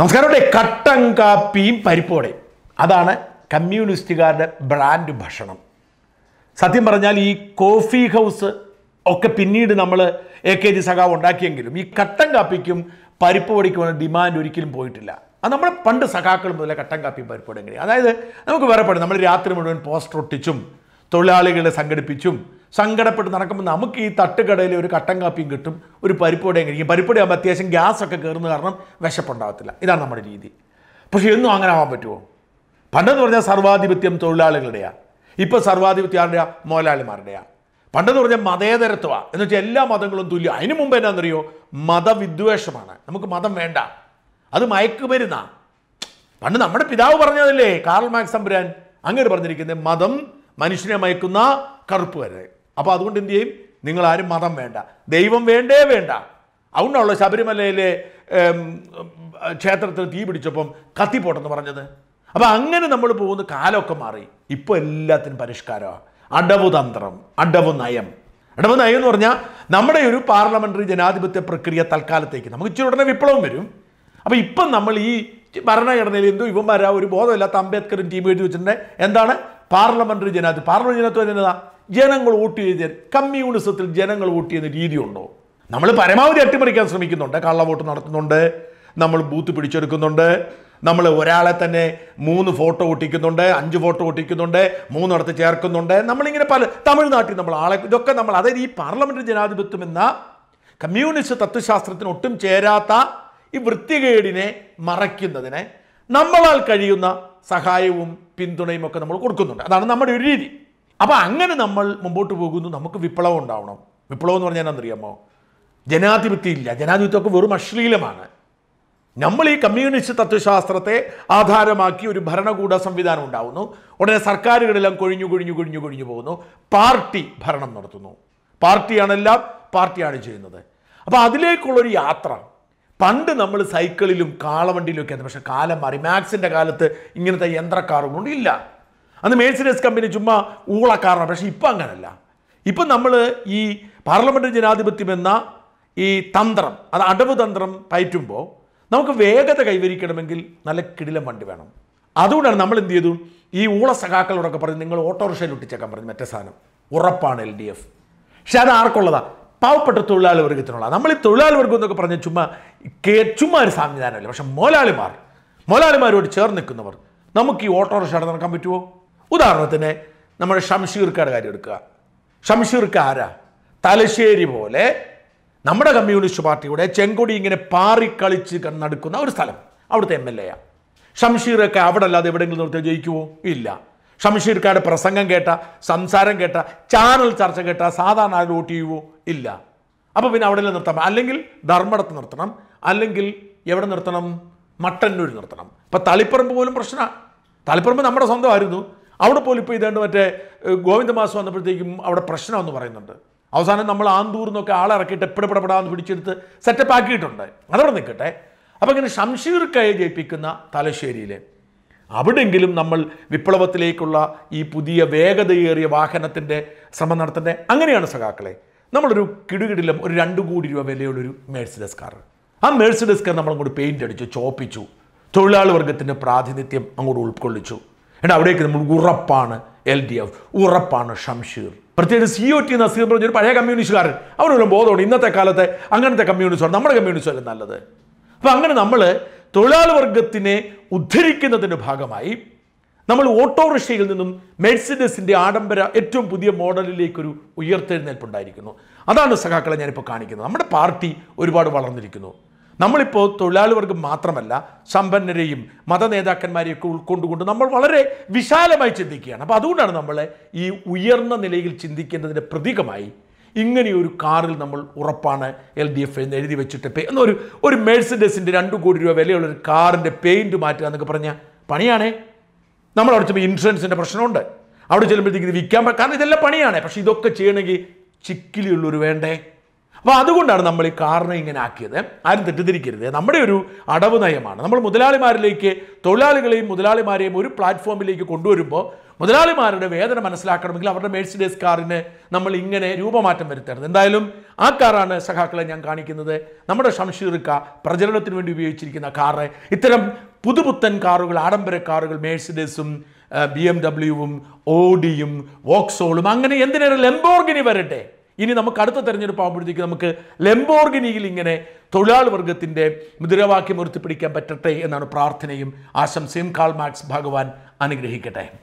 നമസ്കാരമുണ്ട് കട്ടൻ കാപ്പിയും പരിപ്പോടെയും അതാണ് കമ്മ്യൂണിസ്റ്റുകാരുടെ ബ്രാൻഡ് ഭക്ഷണം സത്യം പറഞ്ഞാൽ ഈ കോഫി ഹൗസ് ഒക്കെ പിന്നീട് നമ്മൾ എ കെ ജി സഖാവ് ഉണ്ടാക്കിയെങ്കിലും ഈ കട്ടൻ കാപ്പിക്കും പരിപ്പോടിക്കും ഡിമാൻഡ് ഒരിക്കലും പോയിട്ടില്ല അത് നമ്മൾ പണ്ട് സഖാക്കൾ മുതലേ കട്ടൻ കാപ്പി പരിപ്പുവടയും അതായത് നമുക്ക് വേറെ പറയും നമ്മൾ രാത്രി മുഴുവൻ പോസ്റ്റർ ഒട്ടിച്ചും തൊഴിലാളികളെ സംഘടിപ്പിച്ചും സങ്കടപ്പെട്ട് നടക്കുമ്പോൾ നമുക്ക് ഈ തട്ടുകടയിൽ ഒരു കട്ടൻ കാപ്പിയും കിട്ടും ഒരു പരിപ്പോടെയും കഴിക്കും പരിപ്പോടെ ആകുമ്പോൾ അത്യാവശ്യം ഗ്യാസൊക്കെ കയറുന്ന കാരണം വിശപ്പുണ്ടാകത്തില്ല ഇതാണ് നമ്മുടെ രീതി പക്ഷേ എന്നും അങ്ങനെ ആവാൻ പറ്റുമോ പണ്ടെന്ന് പറഞ്ഞാൽ സർവാധിപത്യം തൊഴിലാളികളുടെയാണ് ഇപ്പോൾ സർവാധിപത്യം ആരുടെയാ മോലാളിമാരുടെയാണ് പണ്ടെന്ന് പറഞ്ഞാൽ മതേതരത്വമാണ് എന്ന് വെച്ചാൽ എല്ലാ മതങ്ങളും തുല്യം അതിനു മുമ്പ് എന്നാണെന്നറിയോ മതവിദ്വേഷമാണ് നമുക്ക് മതം വേണ്ട അത് മയക്കുമരുന്നാണ് പണ്ട് നമ്മുടെ പിതാവ് പറഞ്ഞതല്ലേ കാർൽ മാക്സ് സംബ്രാൻ അങ്ങനെ പറഞ്ഞിരിക്കുന്നത് മതം മനുഷ്യനെ മയക്കുന്ന കറുപ്പ് വരെ അപ്പോൾ അതുകൊണ്ട് എന്ത് ചെയ്യും നിങ്ങൾ ആരും മതം വേണ്ട ദൈവം വേണ്ടേ വേണ്ട അതുകൊണ്ടാണല്ലോ ശബരിമലയിലെ ക്ഷേത്രത്തിൽ തീ പിടിച്ചപ്പം കത്തിപ്പോട്ടെന്ന് പറഞ്ഞത് അപ്പോൾ അങ്ങനെ നമ്മൾ പോകുന്ന കാലമൊക്കെ മാറി ഇപ്പോൾ എല്ലാത്തിനും പരിഷ്കാരമാണ് അടവുതന്ത്രം തന്ത്രം നയം അടവു നയം എന്ന് പറഞ്ഞാൽ നമ്മുടെ ഒരു പാർലമെൻ്ററി ജനാധിപത്യ പ്രക്രിയ തൽക്കാലത്തേക്ക് നമുക്ക് ഇച്ചിരി ഉടനെ വിപ്ലവം വരും അപ്പോൾ ഇപ്പം നമ്മൾ ഈ ഭരണഘടനയിൽ എന്തോ ഇവൻ വരാ ഒരു ബോധമില്ലാത്ത അംബേദ്കറും ടീം എഴുതി വെച്ചിട്ടുണ്ട് എന്താണ് പാർലമെൻ്ററി ജനാധിപത്യം പാർലമെൻ്റ് ജനത്വം എന്താ ജനങ്ങൾ വോട്ട് ചെയ്ത് കമ്മ്യൂണിസത്തിൽ ജനങ്ങൾ വോട്ട് ചെയ്യുന്ന രീതിയുണ്ടോ നമ്മൾ പരമാവധി അട്ടിമറിക്കാൻ ശ്രമിക്കുന്നുണ്ട് കള്ള വോട്ട് നടത്തുന്നുണ്ട് നമ്മൾ ബൂത്ത് പിടിച്ചെടുക്കുന്നുണ്ട് നമ്മൾ ഒരാളെ തന്നെ മൂന്ന് ഫോട്ടോ ഒട്ടിക്കുന്നുണ്ട് അഞ്ച് ഫോട്ടോ ഒട്ടിക്കുന്നുണ്ട് മൂന്നിടത്ത് ചേർക്കുന്നുണ്ട് നമ്മളിങ്ങനെ പല തമിഴ്നാട്ടിൽ നമ്മൾ ആളെ ഇതൊക്കെ നമ്മൾ അതായത് ഈ പാർലമെൻ്ററി ജനാധിപത്യം എന്ന കമ്മ്യൂണിസ്റ്റ് തത്വശാസ്ത്രത്തിന് ഒട്ടും ചേരാത്ത ഈ വൃത്തികേടിനെ മറയ്ക്കുന്നതിനെ നമ്മളാൽ കഴിയുന്ന സഹായവും പിന്തുണയും ഒക്കെ നമ്മൾ കൊടുക്കുന്നുണ്ട് അതാണ് നമ്മുടെ ഒരു രീതി അപ്പോൾ അങ്ങനെ നമ്മൾ മുമ്പോട്ട് പോകുന്നു നമുക്ക് വിപ്ലവം ഉണ്ടാവണം വിപ്ലവം എന്ന് പറഞ്ഞാൽ എന്നറിയാമോ ജനാധിപത്യം ഇല്ല ജനാധിപത്യമൊക്കെ വെറും അശ്ലീലമാണ് നമ്മൾ ഈ കമ്മ്യൂണിസ്റ്റ് തത്വശാസ്ത്രത്തെ ആധാരമാക്കി ഒരു ഭരണകൂട സംവിധാനം ഉണ്ടാവുന്നു ഉടനെ സർക്കാരുകളെല്ലാം കൊഴിഞ്ഞു കൊഴിഞ്ഞു കൊഴിഞ്ഞു കൊഴിഞ്ഞു പോകുന്നു പാർട്ടി ഭരണം നടത്തുന്നു പാർട്ടിയാണെല്ലാം പാർട്ടിയാണ് ചെയ്യുന്നത് അപ്പോൾ അതിലേക്കുള്ളൊരു യാത്ര പണ്ട് നമ്മൾ സൈക്കിളിലും കാളവണ്ടിയിലും ഒക്കെ ആയിരുന്നു പക്ഷേ കാലം മാറി മാക്സിൻ്റെ കാലത്ത് ഇങ്ങനത്തെ യന്ത്രക്കാറും ഇല്ല അന്ന് മേഴ്സിഡസ് കമ്പനി ചുമ്മാ ഊളക്കാരണം പക്ഷേ ഇപ്പം അങ്ങനല്ല ഇപ്പം നമ്മൾ ഈ പാർലമെൻ്ററി ജനാധിപത്യം എന്ന ഈ തന്ത്രം അത് അടവ് തന്ത്രം പയറ്റുമ്പോൾ നമുക്ക് വേഗത കൈവരിക്കണമെങ്കിൽ നല്ല കിടിലം വണ്ടി വേണം അതുകൊണ്ടാണ് നമ്മൾ എന്ത് ചെയ്തു ഈ ഊള സഖാക്കളോടൊക്കെ പറഞ്ഞ് നിങ്ങൾ ഓട്ടോറിക്ഷയിൽ ഒട്ടിച്ചേക്കാൻ പറഞ്ഞു മറ്റേ സാധനം ഉറപ്പാണ് എൽ ഡി എഫ് പക്ഷെ അത് ആർക്കുള്ളതാ പാവപ്പെട്ട തൊഴിലാളി വർഗത്തിനുള്ളതാണ് നമ്മൾ ഈ തൊഴിലാളി വർഗം എന്നൊക്കെ പറഞ്ഞ ചുമ്മാ കേ ചുമ്മാ ഒരു സംവിധാനമല്ല പക്ഷെ മോലാളിമാർ മോലാളിമാരോട് ചേർന്ന് നിൽക്കുന്നവർ നമുക്ക് ഈ ഓട്ടോറിക്ഷ നടക്കാൻ പറ്റുമോ ഉദാഹരണത്തിന് നമ്മൾ ഷംഷീർക്കയുടെ കാര്യം എടുക്കുക ഷംഷീർക്കാരാ തലശ്ശേരി പോലെ നമ്മുടെ കമ്മ്യൂണിസ്റ്റ് പാർട്ടിയുടെ ചെങ്കൊടി ഇങ്ങനെ പാറിക്കളിച്ച് നടക്കുന്ന ഒരു സ്ഥലം അവിടുത്തെ എം എൽ എ ആണ് ഷംഷീറൊക്കെ അവിടെ അല്ലാതെ എവിടെയെങ്കിലും നിർത്തി ജയിക്കുമോ ഇല്ല ഷംഷീർക്കാരുടെ പ്രസംഗം കേട്ട സംസാരം കേട്ട ചാനൽ ചർച്ച കേട്ട സാധാരണ ആരും വോട്ട് ചെയ്യുമോ ഇല്ല അപ്പോൾ പിന്നെ അവിടെ നിർത്താം അല്ലെങ്കിൽ ധർമ്മടത്ത് നിർത്തണം അല്ലെങ്കിൽ എവിടെ നിർത്തണം മട്ടന്നൂർ നിർത്തണം ഇപ്പം തളിപ്പറമ്പ് പോലും പ്രശ്നമാണ് തളിപ്പറമ്പ് നമ്മുടെ സ്വന്തമായിരുന്നു അവിടെ പോലും ഇപ്പോൾ ഇതേണ്ട മറ്റേ ഗോവിന്ദമാസം വന്നപ്പോഴത്തേക്കും അവിടെ പ്രശ്നമെന്ന് പറയുന്നുണ്ട് അവസാനം നമ്മൾ ആന്തൂർ എന്നൊക്കെ ആളിറക്കിയിട്ട് എപ്പിടപ്പെടപ്പെടാന്ന് പിടിച്ചെടുത്ത് സെറ്റപ്പ് ആക്കിയിട്ടുണ്ട് അതവിടെ നിൽക്കട്ടെ അപ്പോൾ ഇങ്ങനെ ഷംഷീർക്കയെ ജയിപ്പിക്കുന്ന തലശ്ശേരിയിലെ അവിടെങ്കിലും നമ്മൾ വിപ്ലവത്തിലേക്കുള്ള ഈ പുതിയ വേഗതയേറിയ വാഹനത്തിൻ്റെ ശ്രമം നടത്തേണ്ടത് അങ്ങനെയാണ് സഖാക്കളെ നമ്മളൊരു കിടുകിടിലും ഒരു രണ്ട് കോടി രൂപ വിലയുള്ളൊരു മേഴ്സിഡസ് കാർ ആ മേഴ്സിഡസ് കാർ നമ്മളങ്ങോട്ട് പെയിൻ്റ് അടിച്ചു ചോപ്പിച്ചു തൊഴിലാളി വർഗത്തിൻ്റെ പ്രാതിനിധ്യം അങ്ങോട്ട് ഉൾക്കൊള്ളിച്ചു എന്നാൽ അവിടേക്ക് നമ്മൾ ഉറപ്പാണ് എൽ ഡി എഫ് ഉറപ്പാണ് ഷംഷീർ പ്രത്യേകിച്ച് സി ഒ ടി നസീർ പറഞ്ഞ ഒരു പഴയ കമ്മ്യൂണിസ്റ്റുകാരൻ അവനൊരു ബോധമുണ്ട് ഇന്നത്തെ കാലത്തെ അങ്ങനത്തെ കമ്മ്യൂണിസ്റ്റാണ് നമ്മുടെ അല്ല നല്ലത് അപ്പം അങ്ങനെ നമ്മൾ തൊഴിലാളി വർഗത്തിനെ ഉദ്ധരിക്കുന്നതിൻ്റെ ഭാഗമായി നമ്മൾ ഓട്ടോറിക്ഷയിൽ നിന്നും മെഴ്സിഡസിൻ്റെ ആഡംബര ഏറ്റവും പുതിയ മോഡലിലേക്കൊരു ഉയർത്തെഴുന്നേൽപ്പുണ്ടായിരിക്കുന്നു അതാണ് സഖാക്കളെ ഞാനിപ്പോൾ കാണിക്കുന്നത് നമ്മുടെ പാർട്ടി ഒരുപാട് വളർന്നിരിക്കുന്നു നമ്മളിപ്പോൾ തൊഴിലാളി മാത്രമല്ല സമ്പന്നരെയും മത ഒക്കെ ഉൾക്കൊണ്ടുകൊണ്ട് നമ്മൾ വളരെ വിശാലമായി ചിന്തിക്കുകയാണ് അപ്പോൾ അതുകൊണ്ടാണ് നമ്മളെ ഈ ഉയർന്ന നിലയിൽ ചിന്തിക്കേണ്ടതിൻ്റെ പ്രതീകമായി ഇങ്ങനെയൊരു കാറിൽ നമ്മൾ ഉറപ്പാണ് എൽ ഡി എഫ് എന്ന് എഴുതി വെച്ചിട്ട് പേ എന്നൊരു ഒരു മേഴ്സിഡസിൻ്റെ രണ്ട് കോടി രൂപ വിലയുള്ള ഒരു കാറിൻ്റെ പെയിൻറ്റ് മാറ്റുക എന്നൊക്കെ പറഞ്ഞാൽ പണിയാണേ നമ്മൾ അവിടെ ചെല്ലുമ്പോൾ ഇൻഷുറൻസിൻ്റെ പ്രശ്നമുണ്ട് അവിടെ ചെല്ലുമ്പോഴത്തേക്ക് ഇത് വിൽക്കാൻ കാരണം ഇതെല്ലാം പണിയാണ് പക്ഷേ ഇതൊക്കെ ചെയ്യണമെങ്കിൽ ചിക്കിലിയുള്ളൊരു വേണ്ടേ അപ്പോൾ അതുകൊണ്ടാണ് നമ്മൾ ഈ കാറിനെ ഇങ്ങനെ ആക്കിയത് ആരും തെറ്റിദ്ധരിക്കരുത് നമ്മുടെ ഒരു അടവ് നയമാണ് നമ്മൾ മുതലാളിമാരിലേക്ക് തൊഴിലാളികളെയും മുതലാളിമാരെയും ഒരു പ്ലാറ്റ്ഫോമിലേക്ക് കൊണ്ടുവരുമ്പോൾ മുതലാളിമാരുടെ വേദന മനസ്സിലാക്കണമെങ്കിൽ അവരുടെ മേഴ്സിഡേസ് കാറിന് നമ്മൾ ഇങ്ങനെ രൂപമാറ്റം വരുത്തരുത് എന്തായാലും ആ കാറാണ് സഖാക്കളെ ഞാൻ കാണിക്കുന്നത് നമ്മുടെ ഷംഷീർക്ക പ്രചരണത്തിന് വേണ്ടി ഉപയോഗിച്ചിരിക്കുന്ന കാറ് ഇത്തരം പുതുപുത്തൻ കാറുകൾ ആഡംബര കാറുകൾ മേഴ്സിഡേസും ബി എം ഡബ്ല്യുവും ഓഡിയും വോക്സോളും അങ്ങനെ എന്തിനേറെ ലെംബോർഗിനി വരട്ടെ ഇനി നമുക്ക് അടുത്ത തെരഞ്ഞെടുപ്പ് ആകുമ്പോഴത്തേക്ക് നമുക്ക് ലെംബോർഗിനിയിൽ ഇങ്ങനെ തൊഴിലാളി വർഗത്തിൻ്റെ മുദ്രാവാക്യം ഉയർത്തിപ്പിടിക്കാൻ പറ്റട്ടെ എന്നാണ് പ്രാർത്ഥനയും ആശംസയും കാൾ മാക്സ് ഭഗവാൻ അനുഗ്രഹിക്കട്ടെ